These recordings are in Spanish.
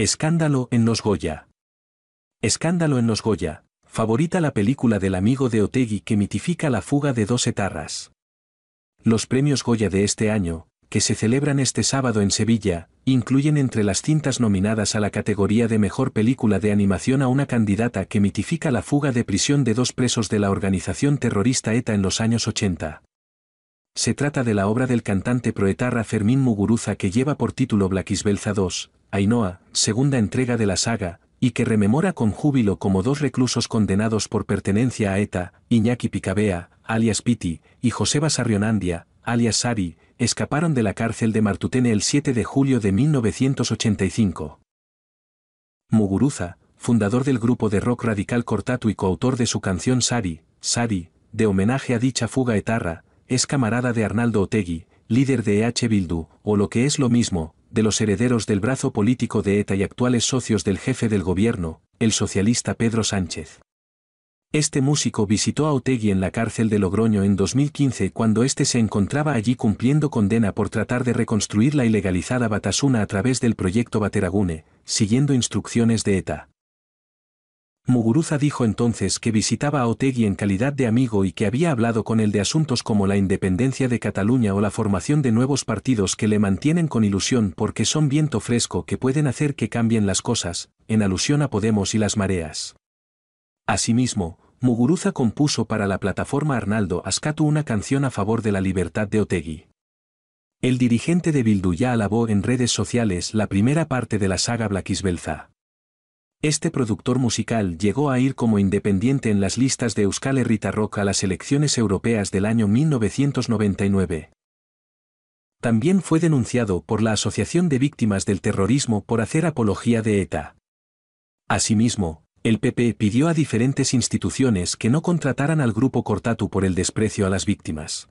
Escándalo en los Goya. Escándalo en los Goya, favorita la película del amigo de Otegui que mitifica la fuga de dos etarras. Los premios Goya de este año, que se celebran este sábado en Sevilla, incluyen entre las cintas nominadas a la categoría de mejor película de animación a una candidata que mitifica la fuga de prisión de dos presos de la organización terrorista ETA en los años 80. Se trata de la obra del cantante proetarra Fermín Muguruza que lleva por título Blaquisbelza 2, Ainhoa, segunda entrega de la saga, y que rememora con júbilo como dos reclusos condenados por pertenencia a ETA, Iñaki Picabea, alias Piti, y José Basarrionandia, alias Sari, escaparon de la cárcel de Martutene el 7 de julio de 1985. Muguruza, fundador del grupo de rock radical Cortatu y coautor de su canción Sari, Sari, de homenaje a dicha fuga etarra, es camarada de Arnaldo Otegui, líder de EH Bildu, o lo que es lo mismo, de los herederos del brazo político de ETA y actuales socios del jefe del gobierno, el socialista Pedro Sánchez. Este músico visitó a Otegui en la cárcel de Logroño en 2015 cuando éste se encontraba allí cumpliendo condena por tratar de reconstruir la ilegalizada Batasuna a través del proyecto Bateragune, siguiendo instrucciones de ETA. Muguruza dijo entonces que visitaba a Otegi en calidad de amigo y que había hablado con él de asuntos como la independencia de Cataluña o la formación de nuevos partidos que le mantienen con ilusión porque son viento fresco que pueden hacer que cambien las cosas, en alusión a Podemos y las mareas. Asimismo, Muguruza compuso para la plataforma Arnaldo Ascatu una canción a favor de la libertad de Otegi. El dirigente de Bildu ya alabó en redes sociales la primera parte de la saga Blaquisbelza. Este productor musical llegó a ir como independiente en las listas de Euskal Rita Rock a las elecciones europeas del año 1999. También fue denunciado por la Asociación de Víctimas del Terrorismo por hacer apología de ETA. Asimismo, el PP pidió a diferentes instituciones que no contrataran al grupo Cortatu por el desprecio a las víctimas.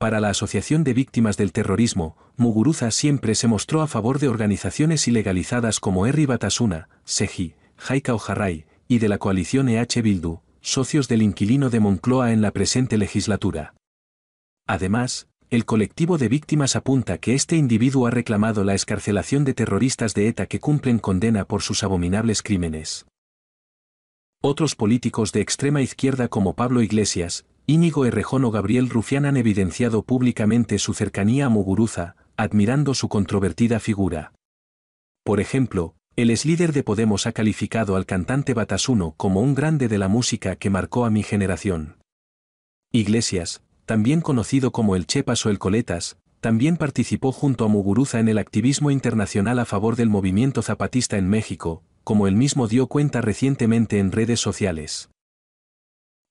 Para la Asociación de Víctimas del Terrorismo, Muguruza siempre se mostró a favor de organizaciones ilegalizadas como Herri Batasuna, Seji, Jaika Ojarray, y de la coalición EH Bildu, socios del inquilino de Moncloa en la presente legislatura. Además, el colectivo de víctimas apunta que este individuo ha reclamado la escarcelación de terroristas de ETA que cumplen condena por sus abominables crímenes. Otros políticos de extrema izquierda como Pablo Iglesias, Íñigo Errejón o Gabriel Rufián han evidenciado públicamente su cercanía a Muguruza, admirando su controvertida figura. Por ejemplo, el ex líder de Podemos ha calificado al cantante Batasuno como un grande de la música que marcó a mi generación. Iglesias, también conocido como el Chepas o el Coletas, también participó junto a Muguruza en el activismo internacional a favor del movimiento zapatista en México, como él mismo dio cuenta recientemente en redes sociales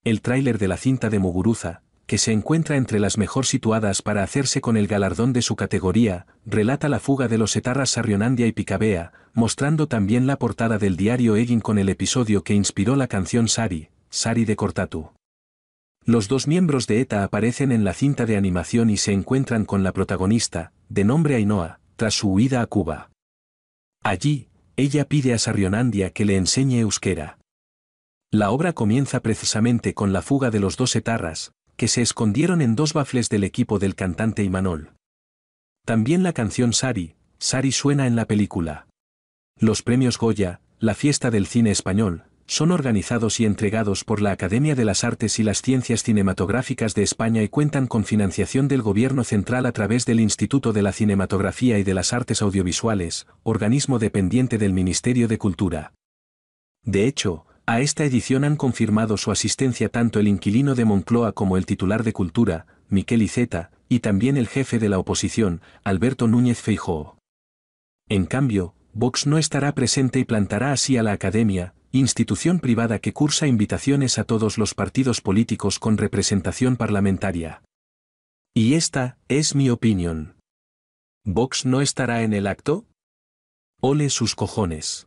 el tráiler de la cinta de Muguruza, que se encuentra entre las mejor situadas para hacerse con el galardón de su categoría, relata la fuga de los etarras Sarionandia y Picabea, mostrando también la portada del diario Egin con el episodio que inspiró la canción Sari, Sari de Cortatu. Los dos miembros de ETA aparecen en la cinta de animación y se encuentran con la protagonista, de nombre Ainhoa, tras su huida a Cuba. Allí, ella pide a Sarionandia que le enseñe euskera. La obra comienza precisamente con la fuga de los dos etarras, que se escondieron en dos bafles del equipo del cantante Imanol. También la canción Sari, Sari suena en la película. Los premios Goya, la fiesta del cine español, son organizados y entregados por la Academia de las Artes y las Ciencias Cinematográficas de España y cuentan con financiación del Gobierno Central a través del Instituto de la Cinematografía y de las Artes Audiovisuales, organismo dependiente del Ministerio de Cultura. De hecho, a esta edición han confirmado su asistencia tanto el inquilino de Moncloa como el titular de Cultura, Miquel Iceta, y también el jefe de la oposición, Alberto Núñez Feijóo. En cambio, Vox no estará presente y plantará así a la Academia, institución privada que cursa invitaciones a todos los partidos políticos con representación parlamentaria. Y esta es mi opinión. ¿Vox no estará en el acto? Ole sus cojones.